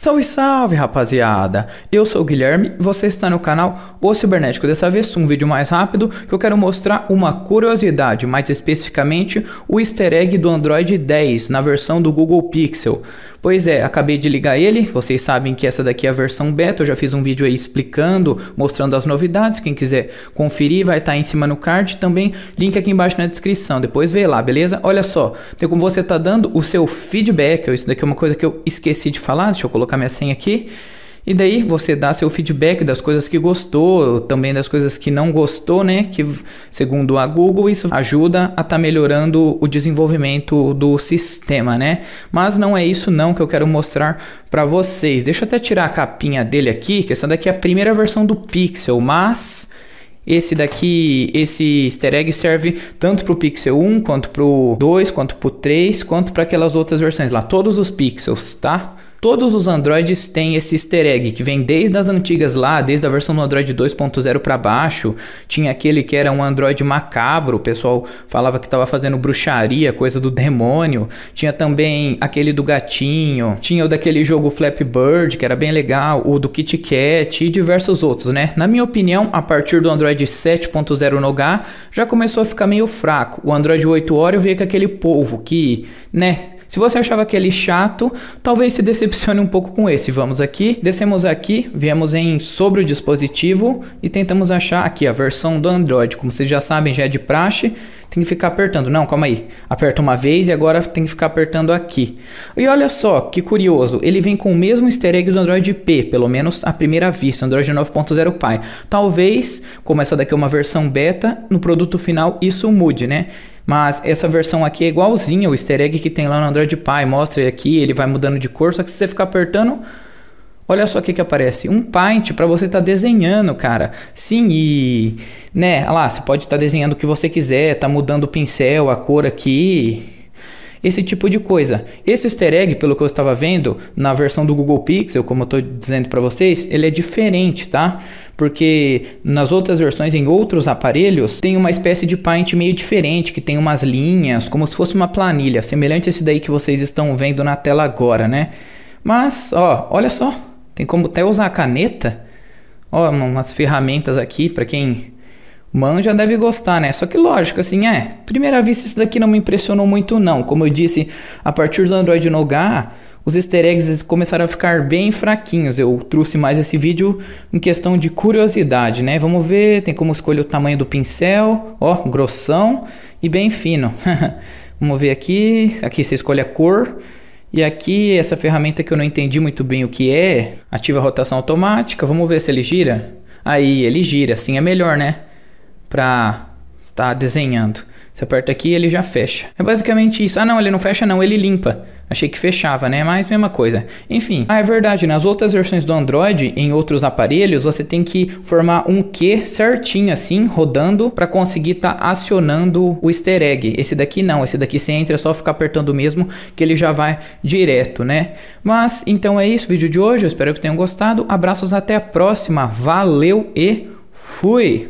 Salve, salve, rapaziada! Eu sou o Guilherme, você está no canal O Cibernético. Dessa vez um vídeo mais rápido que eu quero mostrar uma curiosidade, mais especificamente o easter egg do Android 10 na versão do Google Pixel. Pois é, acabei de ligar ele, vocês sabem que essa daqui é a versão beta, eu já fiz um vídeo aí explicando, mostrando as novidades, quem quiser conferir vai estar tá aí em cima no card, também link aqui embaixo na descrição, depois vê lá, beleza? Olha só, tem então como você tá dando o seu feedback, isso daqui é uma coisa que eu esqueci de falar, deixa eu colocar colocar minha senha aqui. E daí você dá seu feedback das coisas que gostou, também das coisas que não gostou, né? Que segundo a Google isso ajuda a estar tá melhorando o desenvolvimento do sistema, né? Mas não é isso não que eu quero mostrar para vocês. Deixa eu até tirar a capinha dele aqui, que essa daqui é a primeira versão do Pixel, mas esse daqui, esse easter egg serve tanto para o Pixel 1, quanto para o 2, quanto para o 3, quanto para aquelas outras versões lá, todos os pixels, tá? Todos os Androids têm esse easter egg que vem desde as antigas lá, desde a versão do Android 2.0 para baixo. Tinha aquele que era um Android macabro, o pessoal falava que estava fazendo bruxaria, coisa do demônio. Tinha também aquele do gatinho, tinha o daquele jogo Flappy Bird, que era bem legal, o do Kit Kat e diversos outros, né? Na minha opinião, a partir do Android 7.0 no já começou a ficar meio fraco. O Android 8 Oreo veio com aquele povo que, né, se você achava aquele é chato, talvez se decepcione um pouco com esse. Vamos aqui, descemos aqui, viemos em sobre o dispositivo e tentamos achar aqui a versão do Android. Como vocês já sabem, já é de praxe, tem que ficar apertando. Não, calma aí. Aperta uma vez e agora tem que ficar apertando aqui. E olha só, que curioso. Ele vem com o mesmo easter egg do Android P, pelo menos à primeira vista, Android 9.0 Pie. Talvez, como essa daqui é uma versão beta, no produto final isso mude, né? Mas essa versão aqui é igualzinha o easter egg que tem lá no Android Pie. Mostra ele aqui, ele vai mudando de cor, só que se você ficar apertando, Olha só o que, que aparece, um paint para você estar tá desenhando, cara. Sim, e né, lá, você pode estar tá desenhando o que você quiser, tá mudando o pincel, a cor aqui, esse tipo de coisa. Esse easter egg, pelo que eu estava vendo, na versão do Google Pixel, como eu estou dizendo para vocês, ele é diferente, tá? Porque nas outras versões, em outros aparelhos, tem uma espécie de Paint meio diferente, que tem umas linhas, como se fosse uma planilha, semelhante a esse daí que vocês estão vendo na tela agora, né? Mas, ó, olha só, tem como até usar a caneta, ó, umas ferramentas aqui para quem Manja deve gostar, né? Só que lógico, assim, é. Primeira vista, isso daqui não me impressionou muito, não. Como eu disse, a partir do Android Nougat os easter eggs começaram a ficar bem fraquinhos. Eu trouxe mais esse vídeo em questão de curiosidade, né? Vamos ver, tem como escolher o tamanho do pincel, ó, grossão e bem fino. Vamos ver aqui, aqui você escolhe a cor. E aqui essa ferramenta que eu não entendi muito bem o que é, ativa a rotação automática. Vamos ver se ele gira. Aí ele gira, assim é melhor, né? para estar tá desenhando. Você aperta aqui ele já fecha. É basicamente isso. Ah, não, ele não fecha não, ele limpa. Achei que fechava, né? Mas mesma coisa. Enfim. Ah, é verdade. Nas outras versões do Android, em outros aparelhos, você tem que formar um Q certinho assim, rodando, para conseguir estar tá acionando o easter egg. Esse daqui não. Esse daqui você entra, é só ficar apertando mesmo, que ele já vai direto, né? Mas, então é isso. O vídeo de hoje. Eu espero que tenham gostado. Abraços até a próxima. Valeu e fui!